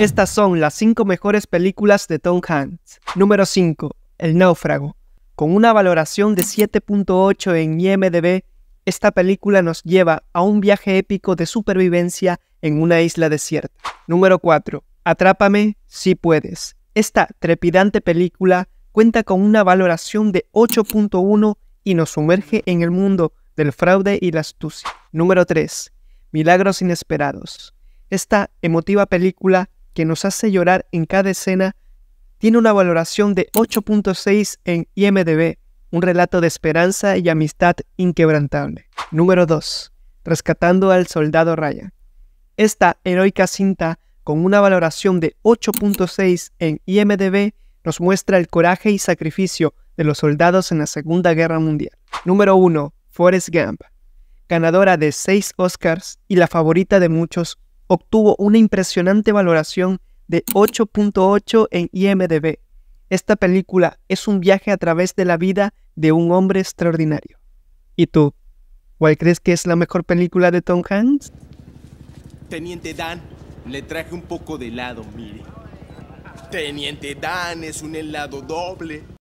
Estas son las 5 mejores películas de Tom Hanks. Número 5. El náufrago. Con una valoración de 7.8 en IMDb, esta película nos lleva a un viaje épico de supervivencia en una isla desierta. Número 4. Atrápame si puedes. Esta trepidante película cuenta con una valoración de 8.1 y nos sumerge en el mundo del fraude y la astucia. Número 3. Milagros inesperados. Esta emotiva película que nos hace llorar en cada escena, tiene una valoración de 8.6 en IMDB, un relato de esperanza y amistad inquebrantable. Número 2. Rescatando al soldado Raya. Esta heroica cinta, con una valoración de 8.6 en IMDB, nos muestra el coraje y sacrificio de los soldados en la Segunda Guerra Mundial. Número 1. Forrest Gump. Ganadora de 6 Oscars y la favorita de muchos obtuvo una impresionante valoración de 8.8 en IMDb. Esta película es un viaje a través de la vida de un hombre extraordinario. ¿Y tú? ¿Cuál crees que es la mejor película de Tom Hanks? Teniente Dan, le traje un poco de helado, mire. Teniente Dan es un helado doble.